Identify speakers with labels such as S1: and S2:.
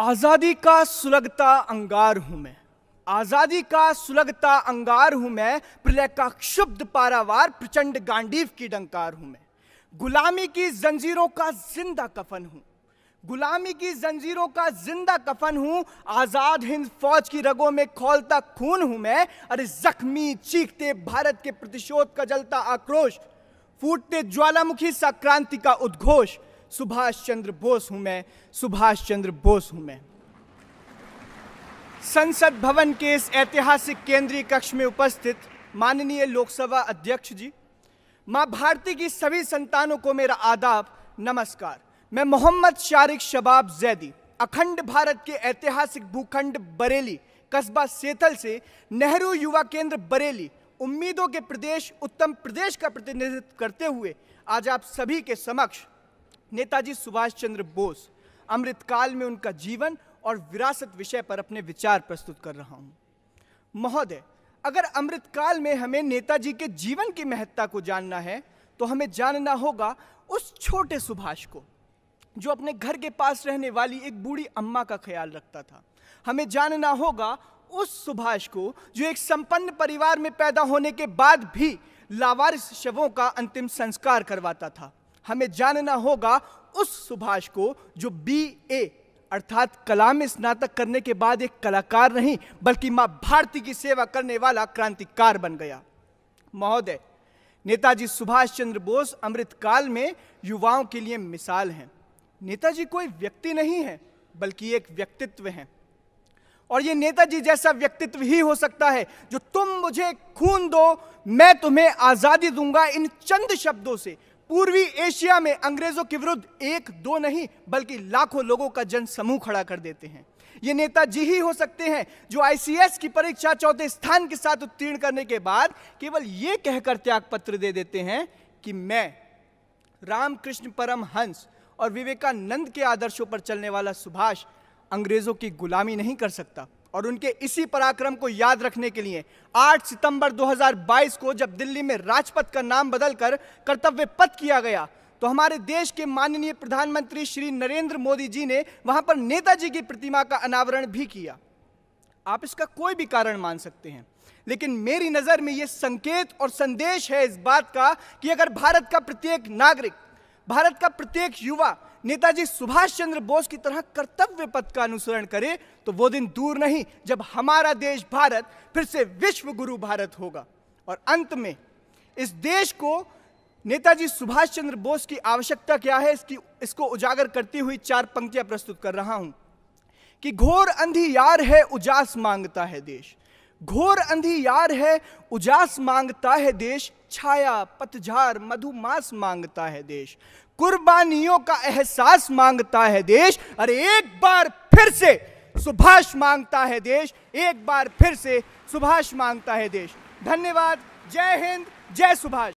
S1: आज़ादी का सुलगता अंगार हूँ मैं आज़ादी का सुलगता अंगार हूं मैं प्रलय का क्षुब्ध पारावार प्रचंड गांडीव की डंकार हूं मैं गुलामी की जंजीरों का जिंदा कफन हूँ गुलामी की जंजीरों का जिंदा कफन हूँ आज़ाद हिंद फौज की रगों में खोलता खून हूं मैं अरे जख्मी चीखते भारत के प्रतिशोध का जलता आक्रोश फूटते ज्वालामुखी सा क्रांति का उद्घोष सुभाष चंद्र बोस हूं मैं सुभाष चंद्र बोस हूं मैं संसद भवन के इस ऐतिहासिक केंद्रीय कक्ष में उपस्थित माननीय लोकसभा अध्यक्ष जी मां भारती की सभी संतानों को मेरा आदाब नमस्कार मैं मोहम्मद शारिक शबाब जैदी अखंड भारत के ऐतिहासिक भूखंड बरेली कस्बा सेतल से नेहरू युवा केंद्र बरेली उम्मीदों के प्रदेश उत्तम प्रदेश का प्रतिनिधित्व करते हुए आज आप सभी के समक्ष नेताजी सुभाष चंद्र बोस अमृतकाल में उनका जीवन और विरासत विषय पर अपने विचार प्रस्तुत कर रहा हूँ महोदय अगर अमृतकाल में हमें नेताजी के जीवन की महत्ता को जानना है तो हमें जानना होगा उस छोटे सुभाष को जो अपने घर के पास रहने वाली एक बूढ़ी अम्मा का ख्याल रखता था हमें जानना होगा उस सुभाष को जो एक संपन्न परिवार में पैदा होने के बाद भी लावारिस शवों का अंतिम संस्कार करवाता था हमें जानना होगा उस सुभाष को जो बी ए अर्थात कला में स्नातक करने के बाद एक कलाकार नहीं बल्कि मां भारती की सेवा करने वाला क्रांतिकार बन गया महोदय नेताजी सुभाष चंद्र बोस अमृतकाल में युवाओं के लिए मिसाल हैं नेताजी कोई व्यक्ति नहीं है बल्कि एक व्यक्तित्व हैं और ये नेताजी जैसा व्यक्तित्व ही हो सकता है जो तुम मुझे खून दो मैं तुम्हें आज़ादी दूंगा इन चंद शब्दों से पूर्वी एशिया में अंग्रेजों के विरुद्ध एक दो नहीं बल्कि लाखों लोगों का जन समूह खड़ा कर देते हैं ये नेताजी ही हो सकते हैं जो आईसीएस की परीक्षा चौथे स्थान के साथ उत्तीर्ण करने के बाद केवल ये कहकर त्याग पत्र दे देते हैं कि मैं रामकृष्ण परम हंस और विवेकानंद के आदर्शों पर चलने वाला सुभाष अंग्रेज़ों की गुलामी नहीं कर सकता और उनके इसी पराक्रम को याद रखने के लिए 8 सितंबर 2022 को जब दिल्ली में राजपथ का नाम बदलकर कर्तव्य पथ किया गया तो हमारे देश के माननीय प्रधानमंत्री श्री नरेंद्र मोदी जी ने वहां पर नेताजी की प्रतिमा का अनावरण भी किया आप इसका कोई भी कारण मान सकते हैं लेकिन मेरी नज़र में यह संकेत और संदेश है इस बात का कि अगर भारत का प्रत्येक नागरिक भारत का प्रत्येक युवा नेताजी सुभाष चंद्र बोस की तरह कर्तव्य पथ का अनुसरण करें तो वो दिन दूर नहीं जब हमारा देश भारत फिर से विश्व गुरु भारत होगा और अंत में इस देश को नेताजी सुभाष चंद्र बोस की आवश्यकता क्या है इसकी इसको उजागर करती हुई चार पंक्तियां प्रस्तुत कर रहा हूं कि घोर अंधी यार है उजास मांगता है देश घोर अंधी यार है उजास मांगता है देश छाया पतझार मधुमास मांगता है देश कुर्बानियों का एहसास मांगता है देश अरे एक बार फिर से सुभाष मांगता है देश एक बार फिर से सुभाष मांगता है देश धन्यवाद जय हिंद जय सुभाष